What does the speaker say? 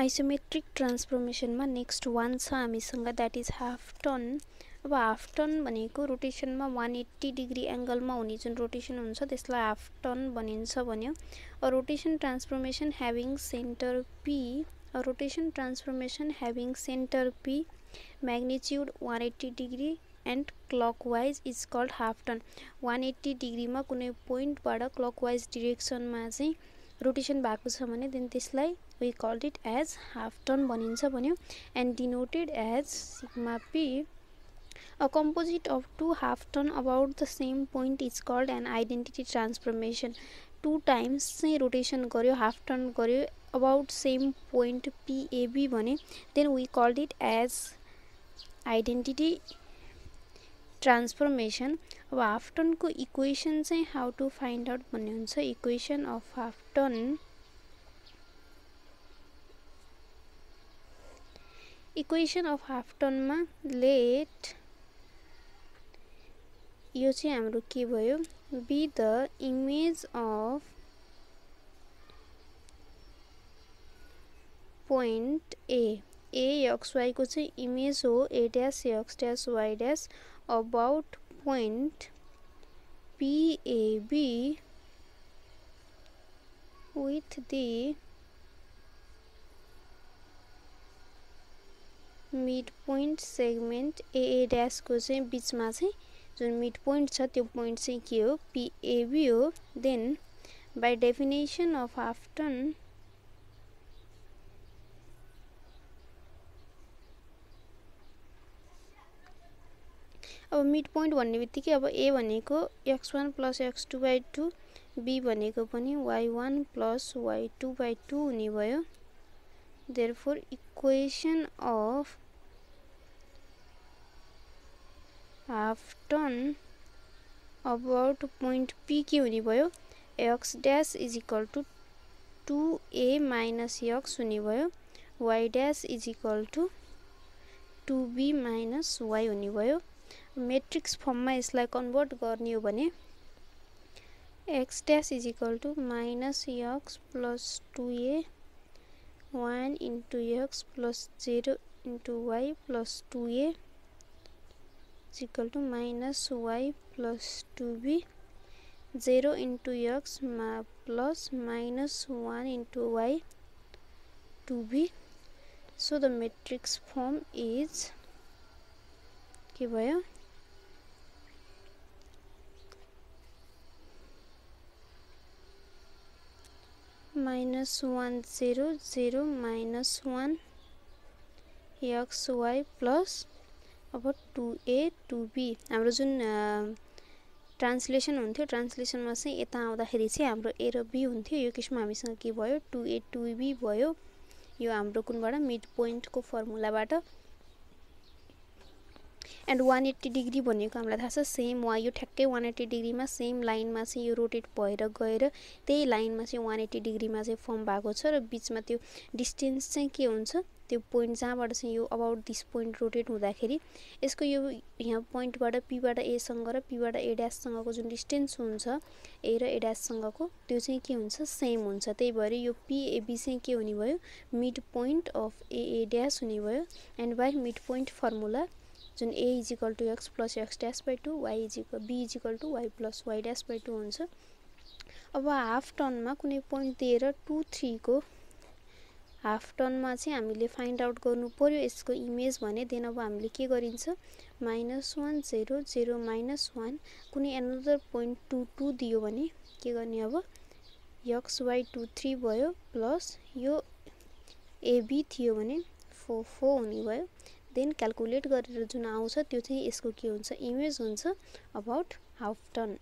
isometric ट्रान्सफर्मेसनमा next one छ हामीसँग that is half turn अब हाफ टर्न भनेको रोटेसनमा वान एट्टी डिग्री एङ्गलमा हुने जुन रोटेसन हुन्छ त्यसलाई हाफ टर्न भनिन्छ भन्यो rotation transformation having centre P rotation transformation having centre P magnitude one eighty degree and clockwise is called half turn one eighty डिग्रीमा कुनै पोइन्टबाट क्लकवाइज डिरेक्सनमा चाहिँ रोटेसन भएको छ भने देन त्यसलाई we call it as half turn भनिन्छ भन्यो and denoted as sigma P a composite of two half turn about the same point is called an identity transformation two times चाहिँ rotation गर्यो half turn गर्यो about same point PAB भने then we called it as identity transformation अब half टनको equation चाहिँ how to find out भन्ने हुन्छ equation of half turn equation of half टनमा let यो चाहिँ हाम्रो के भयो B the image of point A A X चाहिँ इमेज हो A dash X dash Y dash about point PAB with the mid point segment A A ड्यासको चाहिँ बिचमा चाहिँ जुन मिड पोइन्ट छ त्यो पोइन्ट चाहिँ के हो पिएबी हो देन बाई डेफिनेसन अफ आफ्टन अब मिड पोइन्ट भन्ने बित्तिकै अब ए भनेको X one plus X two by two B भनेको पनि Y one plus Y two by two हुने भयो therefore equation of half turn about point P के हुने भयो X dash is equal to two A minus X हुने भयो Y dash is equal to two B minus Y हुने भयो matrix फर्ममा यसलाई कन्भर्ट गर्ने हो भने x dash is equal to minus x plus two a one into x plus zero into y plus two a is equal to minus y plus two b zero into यक्समा plus minus one into y two b so the matrix form is के भयो minus 1 0 0 minus 1 x plus अब two a two हाम्रो जुन translation हुन्थ्यो ट्रान्सलेसनमा चाहिँ यता आउँदाखेरि चाहिँ हाम्रो ए र बी हुन्थ्यो यो किसिममा हामीसँग के भयो टु ए टु बी भयो यो हाम्रो कुनबाट मिड पोइन्टको फर्मुलाबाट एन्ड वान एट्टी डिग्री भनेको हामीलाई थाहा छ सेम वा यो ठ्याक्कै वान एट्टी डिग्रीमा सेम लाइनमा चाहिँ यो रोटेट भएर गएर त्यही लाइनमा चाहिँ वान एट्टी डिग्रीमा चाहिँ फर्म भएको छ र बिचमा त्यो डिस्टेन्स चाहिँ के हुन्छ त्यो पोइन्ट जहाँबाट चाहिँ यो अबाउट दिस पोइन्ट रोटेट हुँदाखेरि यसको यो यहाँ पोइन्टबाट पीबाट एसँग र पीबाट ए जुन डिस्टेन्स हुन्छ ए र ए त्यो चाहिँ के हुन्छ सेम हुन्छ त्यही भएर यो पिएबी चाहिँ के हुने भयो mid point of a dash हुने भयो and by mid point formula जुन a is equal to x plus x dash by two is equal b is equal to y plus y dash by two हुन्छ अब half टनमा कुनै point दिएर to थ्रीको half टनमा चाहिँ हामीले find out गर्नु पऱ्यो यसको इमेज भने देन अब हामीले के गरिन्छ minus one zero zero minus one कुनै एनदर पोइन्ट टू टू दियो भने के गर्ने अब यक्स वाइ टू थ्री भयो प्लस यो एबी थियो भने फोर फोर हुने भयो देन क्यालकुलेट गरेर जुन आउँछ त्यो चाहिँ यसको के हुन्छ इमेज हुन्छ अबाउट हाफ टन